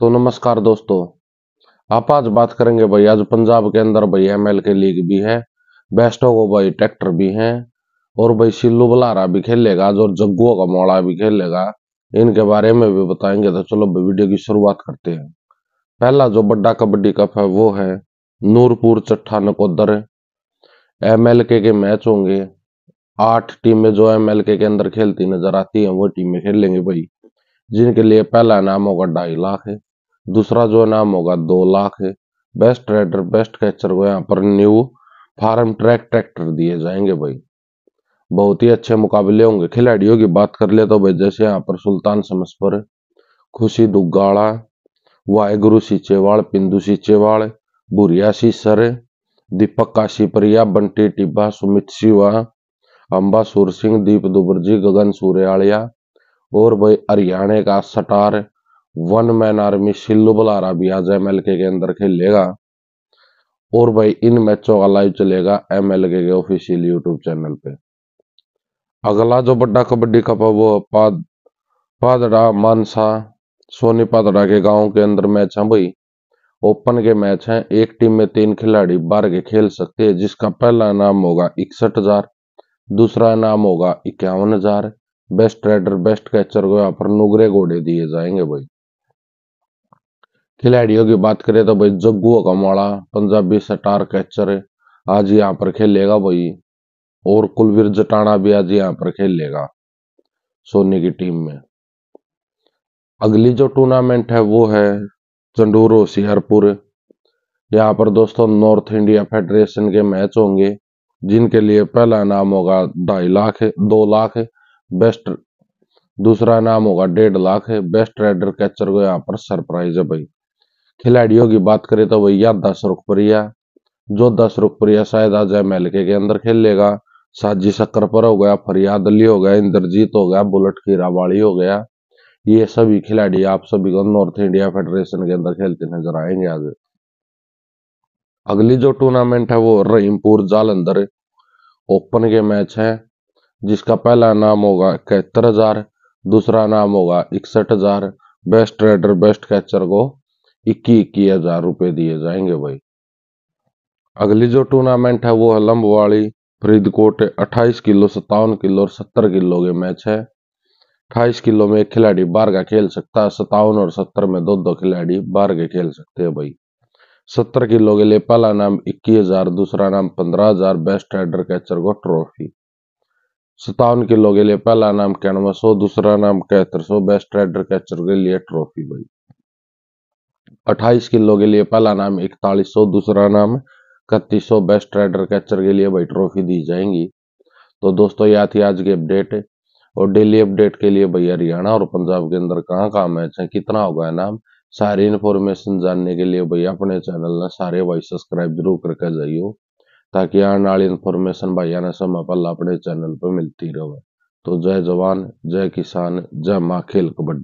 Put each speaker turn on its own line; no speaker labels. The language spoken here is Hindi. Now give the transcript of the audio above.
तो नमस्कार दोस्तों आप आज बात करेंगे भाई आज पंजाब के अंदर भाई एम एल के लीग भी है बेस्टो को भाई ट्रैक्टर भी है और भाई सिल्लू बलारा भी खेलेगा और जग्गो का मोड़ा भी खेलेगा इनके बारे में भी बताएंगे तो चलो वीडियो की शुरुआत करते हैं पहला जो बड्डा कबड्डी कप है वो है Noorpur Chattha Nakodar M L K, match होंगे आठ टीमें जो एम एल के, अंदर खेलती नजर आती है वो टीमें खेलेंगे भाई जिनके लिए पहला नाम होगा ढाई लाख है दूसरा जो नाम होगा दो लाख है बेस्ट ट्रेडर बेस्ट कैचर को यहाँ पर न्यू फार्म ट्रैक ट्रैक्टर दिए जाएंगे भाई बहुत ही अच्छे मुकाबले होंगे खिलाड़ियों की बात कर ले तो भाई जैसे यहाँ पर सुल्तान समस्पर खुशी दुग्गाड़ा वाहेगुरु सीचेवाड़ पिंदू सीचेवाड़ बुरिया सीसर दीपक काशीपरिया बंटी टिब्बा सुमित शिवा अंबा सूर सिंह दीप दुबरजी गगन सूर्यालिया और भाई हरियाणा का star one man army Sillu Balara भी आज एम के अंदर खेलेगा और भाई इन मैचों का लाइव चलेगा एम के ऑफिशियल यूट्यूब चैनल पे अगला जो बड़ा कबड्डी कप है वो पाद पादड़ा मानसा सोनी पादड़ा के गांव के अंदर मैच है भाई ओपन के मैच है एक टीम में तीन खिलाड़ी बार के खेल सकते हैं जिसका पहला इनाम होगा इकसठ हजार दूसरा इनाम होगा इक्यावन हजार बेस्ट राइडर बेस्ट कैचर को यहाँ पर नुगरे घोड़े दिए जाएंगे भाई खिलाड़ियों की बात करें तो भाई जग्गू कमाड़ा पंजाबी सटार कैचर आज यहाँ पर खेलेगा भाई और कुलवीर जटाना भी आज यहाँ पर खेलेगा सोनी की टीम में अगली जो टूर्नामेंट है वो है चंडूर होशियारपुर यहाँ पर दोस्तों नॉर्थ इंडिया फेडरेशन के मैच होंगे जिनके लिए पहला नाम होगा ढाई लाख दो लाख बेस्ट दूसरा नाम होगा डेढ़ लाख है बेस्ट राइडर कैचर को यहाँ पर सरप्राइज है भाई खिलाड़ियों की बात करें तो भैया दस रुखप्रिया जो दस रुखप्रिया शायद आज एम के, के अंदर खेल लेगा साजी शक्कर पर हो गया फरियाद अली हो गया इंद्रजीत हो गया बुलेट खीरावाड़ी हो गया ये सभी खिलाड़ी आप सभी को नॉर्थ इंडिया फेडरेशन के अंदर खेलते नजर आएंगे आज अगली जो टूर्नामेंट है वो रहीमपुर जालंधर ओपन के मैच है जिसका पहला नाम होगा इकहत्तर हजार दूसरा नाम होगा इकसठ हजार बेस्ट ट्रेडर बेस्ट कैचर को इक्की इक्की हजार रुपए दिए जाएंगे भाई अगली जो टूर्नामेंट है वो है लंबवाड़ी फरीदकोट 28 किलो सत्तावन किलो और 70 किलो के मैच है 28 किलो में एक खिलाड़ी बार का खेल सकता है सत्तावन और 70 में दो दो खिलाड़ी बार के खेल सकते हैं भाई 70 किलो के लिए पहला नाम इक्कीस हजार दूसरा नाम पंद्रह हजार बेस्ट हेडर कैचर को ट्रॉफी सत्तावन किलो के लिए पहला नाम इक्यानवे सो दूसरा नाम कैथर सो बेस्ट रेडर कैचर के लिए ट्रॉफी भाई अट्ठाईस किलो के लिए पहला नाम इकतालीस सौ दूसरा नाम इकतीस सौ बेस्ट रेडर कैचर के लिए भाई ट्रॉफी दी जाएंगी तो दोस्तों यह थी आज की अपडेट और डेली अपडेट के लिए भाई हरियाणा और पंजाब के अंदर कहाँ कहाँ मैच है कितना होगा नाम सारी इन्फॉर्मेशन जानने के लिए भाई अपने चैनल ने सारे भाई सब्सक्राइब जरूर करके जाइयो ताकि आने वाली इन्फॉर्मेशन भाइयों ने समय पर अपने चैनल पर मिलती रहे तो जय जवान जय किसान जय माँ खेल कबड्डी